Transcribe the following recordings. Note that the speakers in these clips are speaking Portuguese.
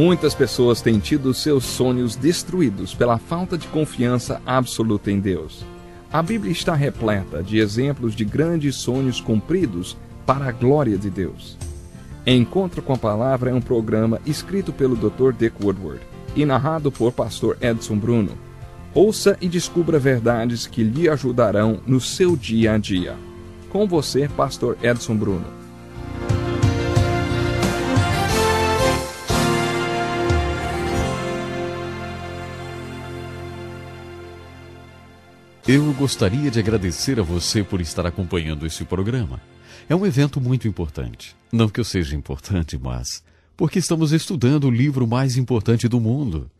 Muitas pessoas têm tido seus sonhos destruídos pela falta de confiança absoluta em Deus. A Bíblia está repleta de exemplos de grandes sonhos cumpridos para a glória de Deus. Encontro com a Palavra é um programa escrito pelo Dr. Dick Woodward e narrado por Pastor Edson Bruno. Ouça e descubra verdades que lhe ajudarão no seu dia a dia. Com você, Pastor Edson Bruno. Eu gostaria de agradecer a você por estar acompanhando este programa. É um evento muito importante. Não que eu seja importante, mas porque estamos estudando o livro mais importante do mundo.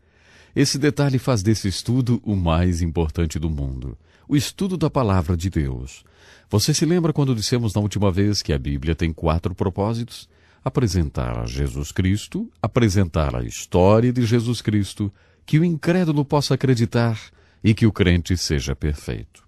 Esse detalhe faz desse estudo o mais importante do mundo o estudo da palavra de Deus. Você se lembra quando dissemos na última vez que a Bíblia tem quatro propósitos? Apresentar a Jesus Cristo, apresentar a história de Jesus Cristo, que o incrédulo possa acreditar e que o crente seja perfeito.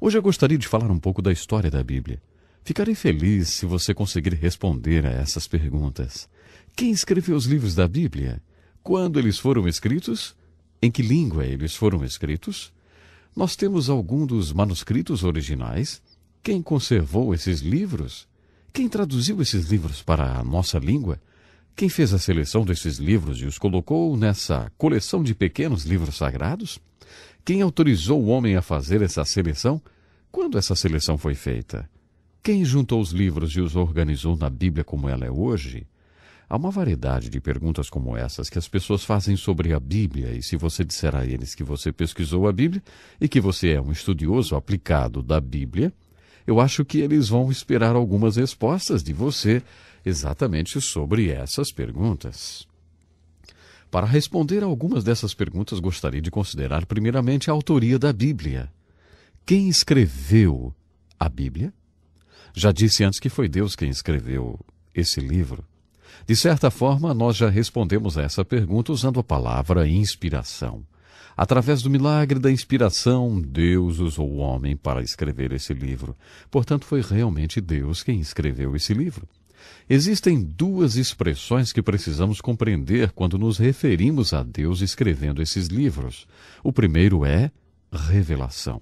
Hoje eu gostaria de falar um pouco da história da Bíblia. Ficarei feliz se você conseguir responder a essas perguntas. Quem escreveu os livros da Bíblia? Quando eles foram escritos? Em que língua eles foram escritos? Nós temos algum dos manuscritos originais? Quem conservou esses livros? Quem traduziu esses livros para a nossa língua? Quem fez a seleção desses livros e os colocou nessa coleção de pequenos livros sagrados? Quem autorizou o homem a fazer essa seleção? Quando essa seleção foi feita? Quem juntou os livros e os organizou na Bíblia como ela é hoje? Há uma variedade de perguntas como essas que as pessoas fazem sobre a Bíblia, e se você disser a eles que você pesquisou a Bíblia e que você é um estudioso aplicado da Bíblia, eu acho que eles vão esperar algumas respostas de você exatamente sobre essas perguntas. Para responder a algumas dessas perguntas, gostaria de considerar primeiramente a autoria da Bíblia. Quem escreveu a Bíblia? Já disse antes que foi Deus quem escreveu esse livro. De certa forma, nós já respondemos a essa pergunta usando a palavra inspiração. Através do milagre da inspiração, Deus usou o homem para escrever esse livro. Portanto, foi realmente Deus quem escreveu esse livro. Existem duas expressões que precisamos compreender quando nos referimos a Deus escrevendo esses livros. O primeiro é revelação.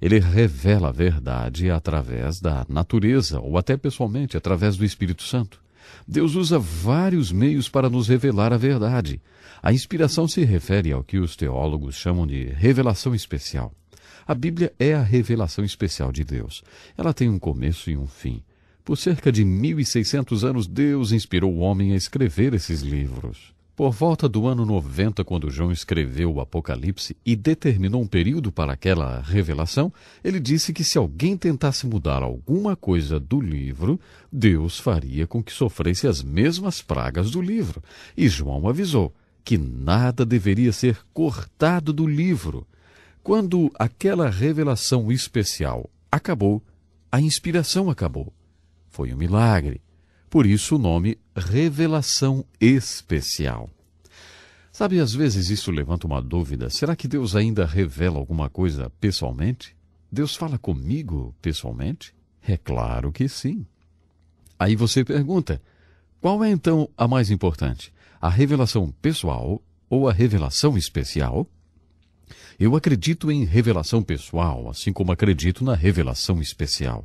Ele revela a verdade através da natureza ou até pessoalmente através do Espírito Santo. Deus usa vários meios para nos revelar a verdade. A inspiração se refere ao que os teólogos chamam de revelação especial. A Bíblia é a revelação especial de Deus. Ela tem um começo e um fim. Por cerca de 1.600 anos, Deus inspirou o homem a escrever esses livros. Por volta do ano 90, quando João escreveu o Apocalipse e determinou um período para aquela revelação, ele disse que se alguém tentasse mudar alguma coisa do livro, Deus faria com que sofresse as mesmas pragas do livro. E João avisou que nada deveria ser cortado do livro. Quando aquela revelação especial acabou, a inspiração acabou. Foi um milagre. Por isso o nome Revelação Especial. Sabe, às vezes isso levanta uma dúvida: será que Deus ainda revela alguma coisa pessoalmente? Deus fala comigo pessoalmente? É claro que sim. Aí você pergunta: qual é então a mais importante? A revelação pessoal ou a revelação especial? Eu acredito em revelação pessoal, assim como acredito na revelação especial.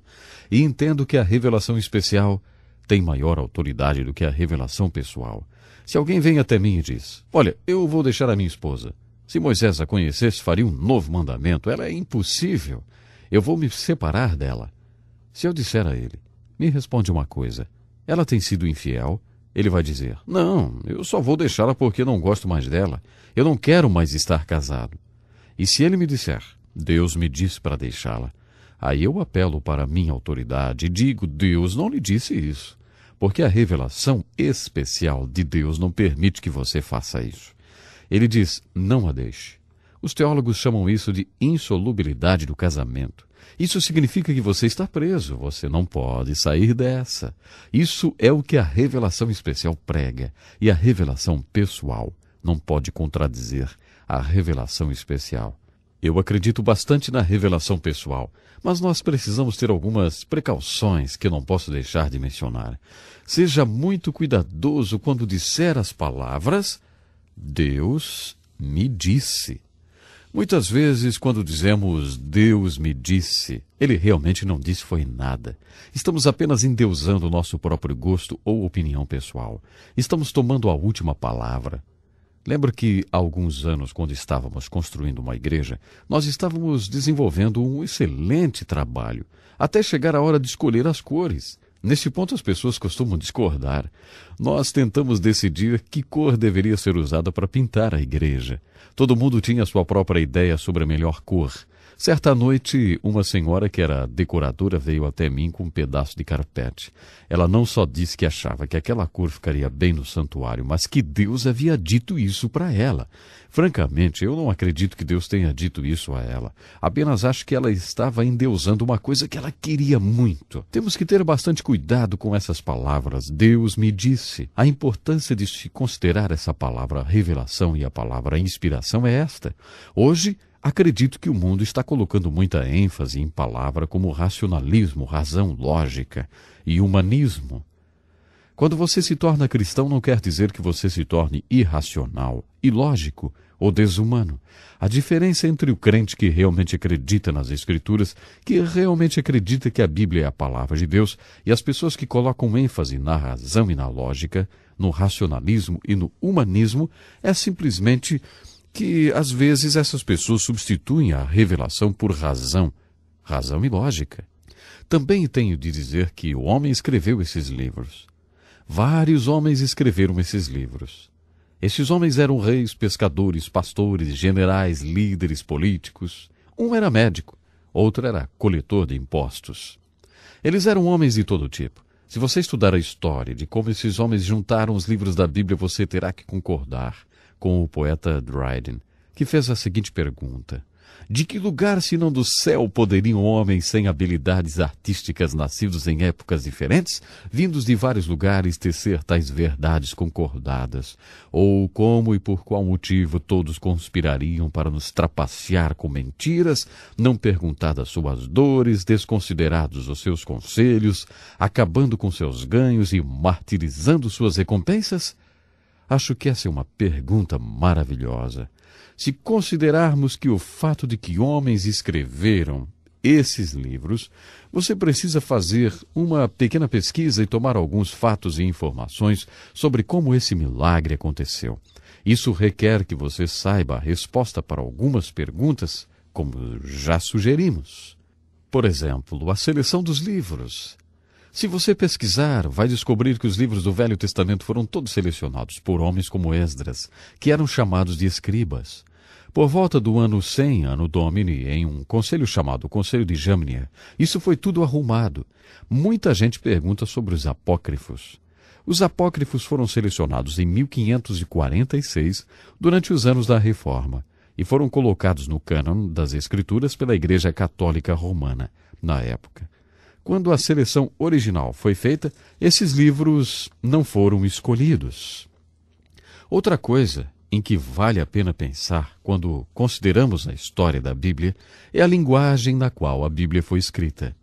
E entendo que a revelação especial tem maior autoridade do que a revelação pessoal. Se alguém vem até mim e diz: Olha, eu vou deixar a minha esposa. Se Moisés a conhecesse, faria um novo mandamento. Ela é impossível. Eu vou me separar dela. Se eu disser a ele: Me responde uma coisa. Ela tem sido infiel? Ele vai dizer: Não, eu só vou deixá-la porque não gosto mais dela. Eu não quero mais estar casado. E se ele me disser, Deus me disse para deixá-la, aí eu apelo para minha autoridade e digo, Deus não lhe disse isso. Porque a revelação especial de Deus não permite que você faça isso. Ele diz, não a deixe. Os teólogos chamam isso de insolubilidade do casamento. Isso significa que você está preso, você não pode sair dessa. Isso é o que a revelação especial prega, e a revelação pessoal não pode contradizer a revelação especial. Eu acredito bastante na revelação pessoal, mas nós precisamos ter algumas precauções que não posso deixar de mencionar. Seja muito cuidadoso quando disser as palavras Deus me disse. Muitas vezes, quando dizemos Deus me disse, ele realmente não disse foi nada. Estamos apenas endeusando o nosso próprio gosto ou opinião pessoal. Estamos tomando a última palavra. Lembro que há alguns anos, quando estávamos construindo uma igreja, nós estávamos desenvolvendo um excelente trabalho, até chegar a hora de escolher as cores. Neste ponto, as pessoas costumam discordar. Nós tentamos decidir que cor deveria ser usada para pintar a igreja. Todo mundo tinha sua própria ideia sobre a melhor cor. Certa noite, uma senhora que era decoradora veio até mim com um pedaço de carpete. Ela não só disse que achava que aquela cor ficaria bem no santuário, mas que Deus havia dito isso para ela. Francamente, eu não acredito que Deus tenha dito isso a ela. Apenas acho que ela estava endeusando uma coisa que ela queria muito. Temos que ter bastante cuidado com essas palavras. Deus me disse. A importância de se considerar essa palavra revelação e a palavra inspiração é esta. Hoje, Acredito que o mundo está colocando muita ênfase em palavras como racionalismo, razão, lógica e humanismo. Quando você se torna cristão, não quer dizer que você se torne irracional, ilógico ou desumano. A diferença entre o crente que realmente acredita nas Escrituras, que realmente acredita que a Bíblia é a palavra de Deus, e as pessoas que colocam ênfase na razão e na lógica, no racionalismo e no humanismo, é simplesmente que às vezes essas pessoas substituem a revelação por razão, razão e lógica. Também tenho de dizer que o homem escreveu esses livros. Vários homens escreveram esses livros. Esses homens eram reis, pescadores, pastores, generais, líderes políticos. Um era médico, outro era coletor de impostos. Eles eram homens de todo tipo. Se você estudar a história de como esses homens juntaram os livros da Bíblia, você terá que concordar com o poeta Dryden, que fez a seguinte pergunta: De que lugar senão do céu poderiam homens sem habilidades artísticas nascidos em épocas diferentes, vindos de vários lugares, tecer tais verdades concordadas? Ou como e por qual motivo todos conspirariam para nos trapacear com mentiras, não perguntadas suas dores, desconsiderados os seus conselhos, acabando com seus ganhos e martirizando suas recompensas? Acho que essa é uma pergunta maravilhosa. Se considerarmos que o fato de que homens escreveram esses livros, você precisa fazer uma pequena pesquisa e tomar alguns fatos e informações sobre como esse milagre aconteceu. Isso requer que você saiba a resposta para algumas perguntas, como já sugerimos. Por exemplo, a seleção dos livros. Se você pesquisar, vai descobrir que os livros do Velho Testamento foram todos selecionados por homens como Esdras, que eram chamados de escribas. Por volta do ano 100, ano Domini, em um conselho chamado Conselho de Jamnia, isso foi tudo arrumado. Muita gente pergunta sobre os apócrifos. Os apócrifos foram selecionados em 1546, durante os anos da Reforma, e foram colocados no cânon das Escrituras pela Igreja Católica Romana, na época. Quando a seleção original foi feita, esses livros não foram escolhidos. Outra coisa em que vale a pena pensar quando consideramos a história da Bíblia é a linguagem na qual a Bíblia foi escrita.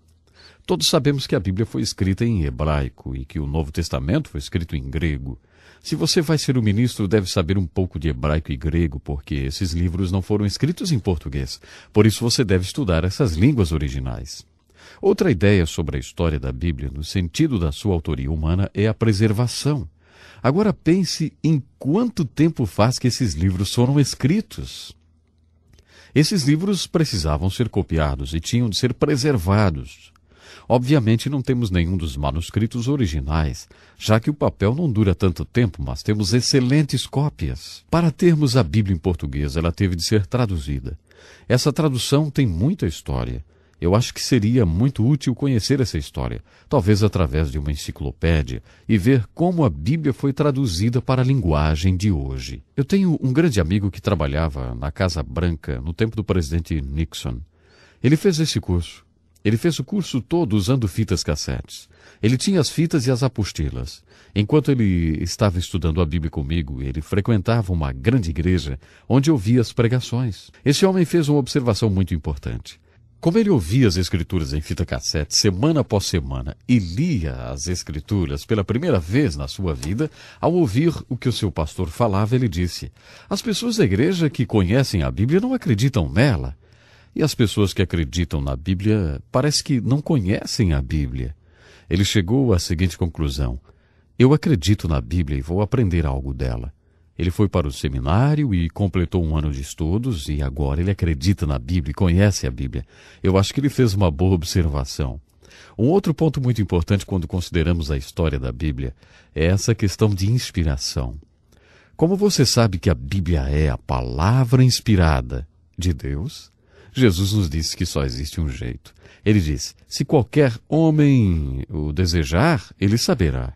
Todos sabemos que a Bíblia foi escrita em hebraico e que o Novo Testamento foi escrito em grego. Se você vai ser um ministro, deve saber um pouco de hebraico e grego, porque esses livros não foram escritos em português. Por isso você deve estudar essas línguas originais. Outra ideia sobre a história da Bíblia, no sentido da sua autoria humana, é a preservação. Agora pense em quanto tempo faz que esses livros foram escritos. Esses livros precisavam ser copiados e tinham de ser preservados. Obviamente não temos nenhum dos manuscritos originais, já que o papel não dura tanto tempo, mas temos excelentes cópias. Para termos a Bíblia em português, ela teve de ser traduzida. Essa tradução tem muita história. Eu acho que seria muito útil conhecer essa história, talvez através de uma enciclopédia, e ver como a Bíblia foi traduzida para a linguagem de hoje. Eu tenho um grande amigo que trabalhava na Casa Branca no tempo do presidente Nixon. Ele fez esse curso. Ele fez o curso todo usando fitas cassetes. Ele tinha as fitas e as apostilas. Enquanto ele estava estudando a Bíblia comigo, ele frequentava uma grande igreja onde ouvia as pregações. Esse homem fez uma observação muito importante. Como ele ouvia as escrituras em fita cassete semana após semana e lia as escrituras pela primeira vez na sua vida, ao ouvir o que o seu pastor falava, ele disse: As pessoas da igreja que conhecem a Bíblia não acreditam nela. E as pessoas que acreditam na Bíblia parece que não conhecem a Bíblia. Ele chegou à seguinte conclusão: Eu acredito na Bíblia e vou aprender algo dela. Ele foi para o seminário e completou um ano de estudos e agora ele acredita na Bíblia e conhece a Bíblia. Eu acho que ele fez uma boa observação. Um outro ponto muito importante quando consideramos a história da Bíblia é essa questão de inspiração. Como você sabe que a Bíblia é a palavra inspirada de Deus? Jesus nos disse que só existe um jeito. Ele diz: Se qualquer homem o desejar, ele saberá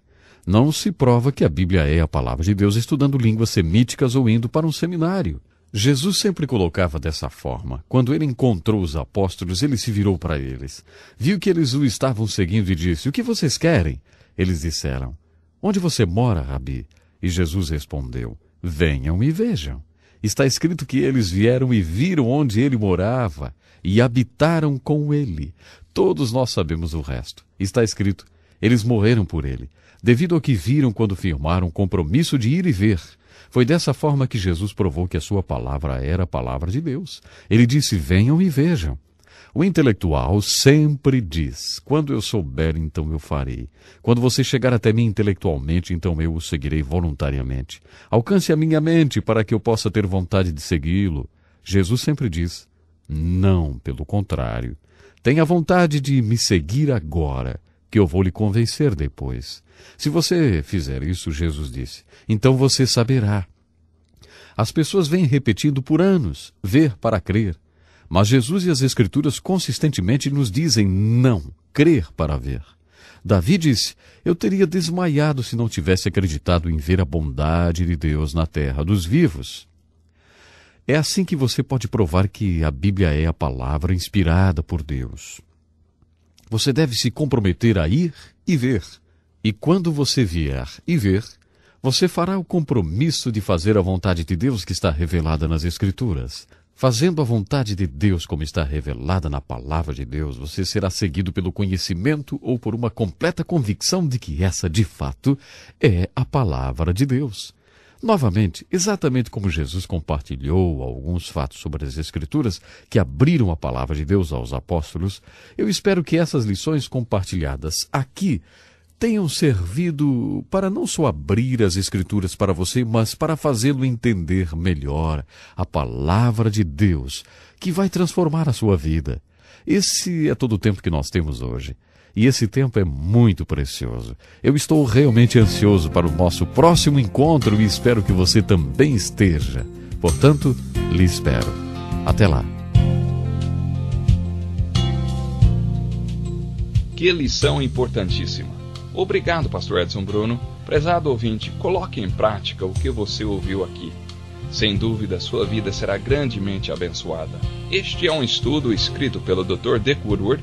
não se prova que a Bíblia é a palavra de Deus estudando línguas semíticas ou indo para um seminário. Jesus sempre colocava dessa forma. Quando ele encontrou os apóstolos, ele se virou para eles. Viu que eles o estavam seguindo e disse: O que vocês querem? Eles disseram: Onde você mora, Rabi? E Jesus respondeu: Venham e vejam. Está escrito que eles vieram e viram onde ele morava e habitaram com ele. Todos nós sabemos o resto. Está escrito: eles morreram por ele, devido ao que viram quando firmaram o compromisso de ir e ver. Foi dessa forma que Jesus provou que a sua palavra era a palavra de Deus. Ele disse: Venham e vejam. O intelectual sempre diz: Quando eu souber, então eu farei. Quando você chegar até mim intelectualmente, então eu o seguirei voluntariamente. Alcance a minha mente para que eu possa ter vontade de segui-lo. Jesus sempre diz: Não, pelo contrário. Tenha vontade de me seguir agora que eu vou lhe convencer depois. Se você fizer isso, Jesus disse, então você saberá. As pessoas vêm repetindo por anos, ver para crer. Mas Jesus e as Escrituras consistentemente nos dizem não, crer para ver. Davi disse: Eu teria desmaiado se não tivesse acreditado em ver a bondade de Deus na terra dos vivos. É assim que você pode provar que a Bíblia é a palavra inspirada por Deus. Você deve se comprometer a ir e ver. E quando você vier e ver, você fará o compromisso de fazer a vontade de Deus que está revelada nas Escrituras. Fazendo a vontade de Deus como está revelada na palavra de Deus, você será seguido pelo conhecimento ou por uma completa convicção de que essa, de fato, é a palavra de Deus. Novamente, exatamente como Jesus compartilhou alguns fatos sobre as Escrituras que abriram a palavra de Deus aos apóstolos, eu espero que essas lições compartilhadas aqui tenham servido para não só abrir as Escrituras para você, mas para fazê-lo entender melhor a palavra de Deus, que vai transformar a sua vida. Esse é todo o tempo que nós temos hoje e esse tempo é muito precioso. Eu estou realmente ansioso para o nosso próximo encontro e espero que você também esteja. Portanto, lhe espero. Até lá. Que lição importantíssima. Obrigado, Pastor Edson Bruno. Prezado ouvinte, coloque em prática o que você ouviu aqui. Sem dúvida, sua vida será grandemente abençoada. Este é um estudo escrito pelo Dr. Dick Woodward